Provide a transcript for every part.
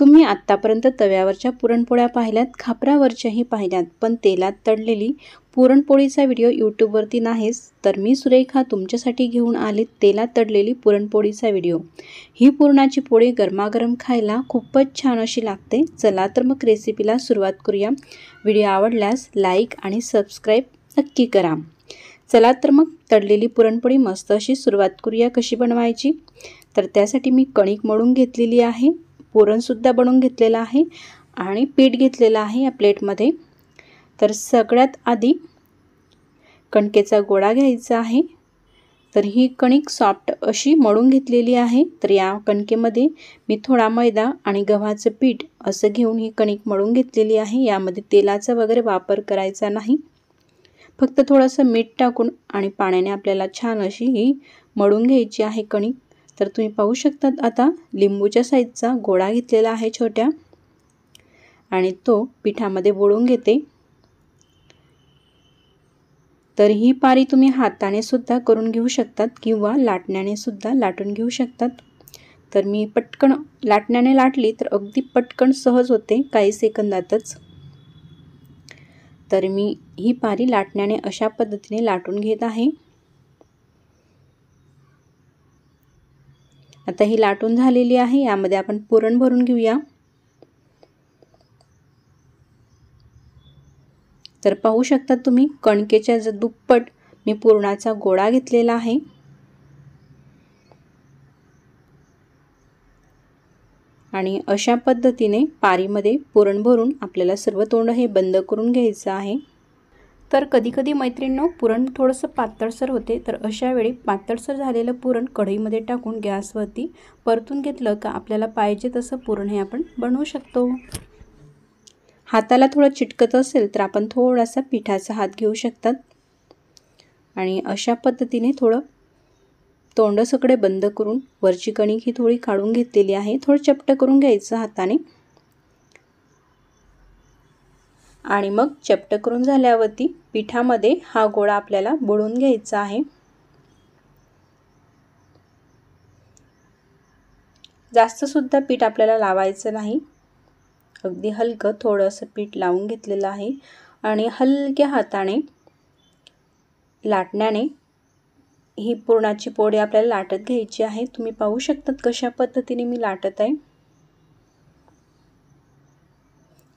तुम्ही आत्तापर्यंत तव्यावरच्या पुरणपोळ्या पाहिल्यात खापरावरच्याही पाहिल्यात पण तेलात तडलेली पुरणपोळीचा व्हिडिओ यूट्यूबवरती नाहीस तर मी सुरेखा तुमच्यासाठी घेऊन आले तेलात तडलेली पुरणपोळीचा व्हिडिओ ही पुरणाची पोळी गरमागरम खायला खूपच छान अशी लागते चला तर मग रेसिपीला सुरुवात करूया व्हिडिओ आवडल्यास लाईक आणि सबस्क्राईब नक्की करा चला तर मग तडलेली पुरणपोळी मस्त अशी सुरुवात करूया कशी बनवायची तर त्यासाठी मी कणिक मळून घेतलेली आहे पुरणसुद्धा बनवून घेतलेलं आहे आणि पीठ घेतलेलं आहे या प्लेटमध्ये तर सगळ्यात आधी कणकेचा गोळा घ्यायचा आहे तर ही कणिक सॉफ्ट अशी मळून घेतलेली आहे तर या कणकेमध्ये मी थोडा मैदा आणि गव्हाचं पीठ असं घेऊन ही कणिक मळून घेतलेली आहे यामध्ये तेलाचा वगैरे वापर करायचा नाही फक्त थोडंसं मीठ टाकून आणि पाण्याने आपल्याला छान अशी ही मळून घ्यायची आहे कणिक तर तुम्ही पाहू शकतात आता लिंबूच्या साईजचा गोळा घेतलेला आहे छोट्या आणि तो पिठामध्ये बोळून घेते तर ही पारी तुम्ही हाताने सुद्धा करून घेऊ शकतात किंवा लाटण्याने सुद्धा लाटून घेऊ शकतात तर मी पटकन लाटण्याने लाटली तर अगदी पटकन सहज होते काही सेकंदातच तर मी ही पारी लाटण्याने अशा पद्धतीने लाटून घेत आहे आता ही लाटून झालेली आहे यामध्ये आपण पुरण भरून घेऊया तर पाहू शकता तुम्ही कणकेच्या ज दुप्पट मी पुरणाचा गोळा घेतलेला आहे आणि अशा पद्धतीने पारीमध्ये पुरण भरून आपल्याला सर्व तोंड हे बंद करून घ्यायचं आहे तर कधीकधी मैत्रिणींनो पुरण थोडंसं पातळसर होते तर अशा वेळी पातळसर झालेलं पुरण कढईमध्ये टाकून गॅसवरती परतून घेतलं का आपल्याला पाहिजे तसं पुरण हे आपण बनवू शकतो हाताला थोडं चिटकत असेल तर आपण थोडासा पिठाचा हात घेऊ शकतात आणि अशा पद्धतीने थोडं तोंड सकडे बंद करून वरची कणिक ही थोडी काढून घेतलेली आहे थोडं चपट करून घ्यायचं हाताने आणि मग चपट करून झाल्यावरती पिठामध्ये हा गोळा आपल्याला बुडून घ्यायचा आहे जास्तसुद्धा पीठ आपल्याला लावायचं नाही अगदी हलकं थोडंसं पीठ लावून घेतलेलं आहे आणि हलक्या हाताने लाटण्याने ही पुरणाची पोळी आपल्याला लाटत घ्यायची आहे तुम्ही पाहू शकतात कशा पद्धतीने मी लाटत आहे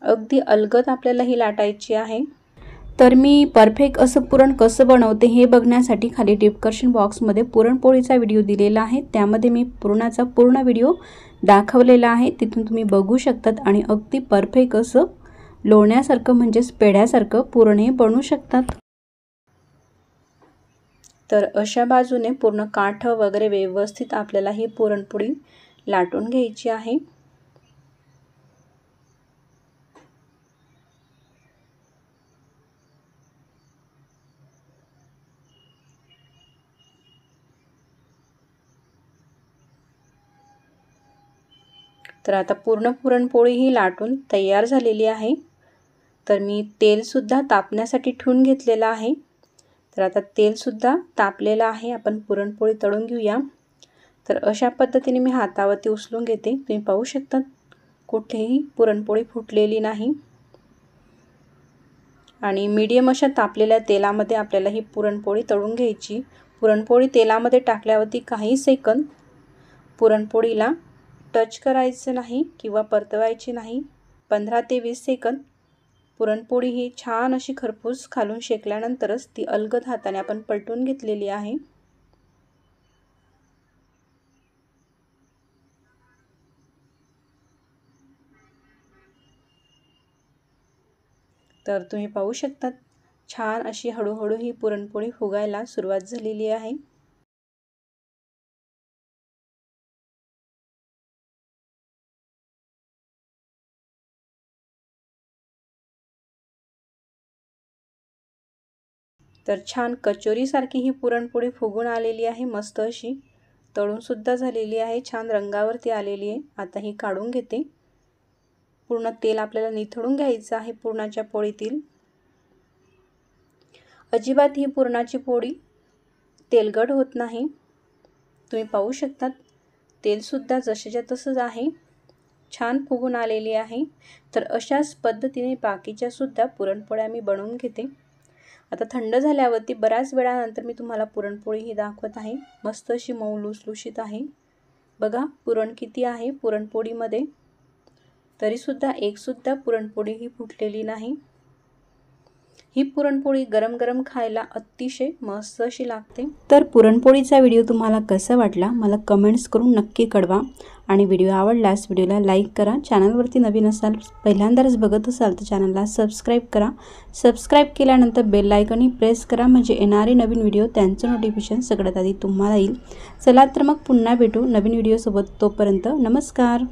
अगदी अलगद आपल्याला ही लाटायची आहे तर मी परफेक्ट असं पुरण कसं बनवते हे बघण्यासाठी खाली डिपकर्शन बॉक्समध्ये पुरणपोळीचा व्हिडिओ दिलेला आहे त्यामध्ये मी पुरणाचा पूर्ण व्हिडिओ दाखवलेला आहे तिथून तुम्ही बघू शकतात आणि अगदी परफेक्ट असं लोण्यासारखं म्हणजेच पेढ्यासारखं पुरण हे बनवू शकतात तर अशा बाजूने पूर्ण काठ वगैरे व्यवस्थित आपल्याला ही पुरणपोळी लाटून घ्यायची आहे तर आता पूर्ण पुरणपोळी ही लाटून तयार झालेली आहे तर मी तेलसुद्धा तापण्यासाठी ठेवून घेतलेलं आहे तर आता तेलसुद्धा तापलेलं आहे आपण पुरणपोळी तळून घेऊया तर अशा पद्धतीने मी हातावरती उचलून घेते तुम्ही पाहू शकता कुठेही पुरणपोळी फुटलेली नाही आणि मीडियम अशा तापलेल्या तेलामध्ये आपल्याला ही पुरणपोळी तळून घ्यायची पुरणपोळी तेलामध्ये टाकल्यावरती काही सेकंद पुरणपोळीला टच करायचं नाही किंवा परतवायची नाही पंधरा ते वीस सेकंद पुरणपोळी ही छान अशी खरपूस खालून शेकल्यानंतरच ती अलगद हाताने आपण पलटून घेतलेली आहे तर तुम्ही पाहू शकतात छान अशी हळूहळू ही पुरणपोळी फुगायला सुरुवात झालेली आहे तर छान कचोरीसारखी ही पुरणपोळी फुगून आलेली आहे मस्त अशी तळूनसुद्धा झालेली आहे छान रंगावरती आलेली आहे आता ही काढून घेते पूर्ण तेल आपल्याला निथळून घ्यायचं आहे पुरणाच्या पोळीतील अजिबात ही पुरणाची पोळी तेलगड होत नाही तुम्ही पाहू शकतात तेलसुद्धा जसेच्या तसंच आहे छान फुगून आलेली आहे तर अशाच पद्धतीने बाकीच्यासुद्धा पुरणपोळ्या मी बनवून घेते आता थंड झाल्यावरती बऱ्याच वेळानंतर मी तुम्हाला पुरणपोळी ही दाखवत आहे मस्त अशी मऊ लुसलुशीत आहे बघा पुरण किती आहे पुरणपोळीमध्ये तरीसुद्धा एकसुद्धा पुरणपोळी ही फुटलेली नाही ही पुरणपोळी गरम गरम खायला अतिशय मस्त अशी लागते तर पुरणपोळीचा व्हिडिओ तुम्हाला कसा वाटला मला कमेंट्स करून नक्की कळवा आणि व्हिडिओ आवडल्यास व्हिडिओला लाईक करा चॅनलवरती नवीन असाल पहिल्यांदाच बघत असाल तर चॅनलला सबस्क्राईब करा सबस्क्राईब केल्यानंतर बेल आयकॉनही प्रेस करा म्हणजे येणारे नवीन व्हिडिओ त्यांचं नोटिफिकेशन सगळ्यात आधी तुम्हाला येईल चला तर मग पुन्हा भेटू नवीन व्हिडिओसोबत तोपर्यंत नमस्कार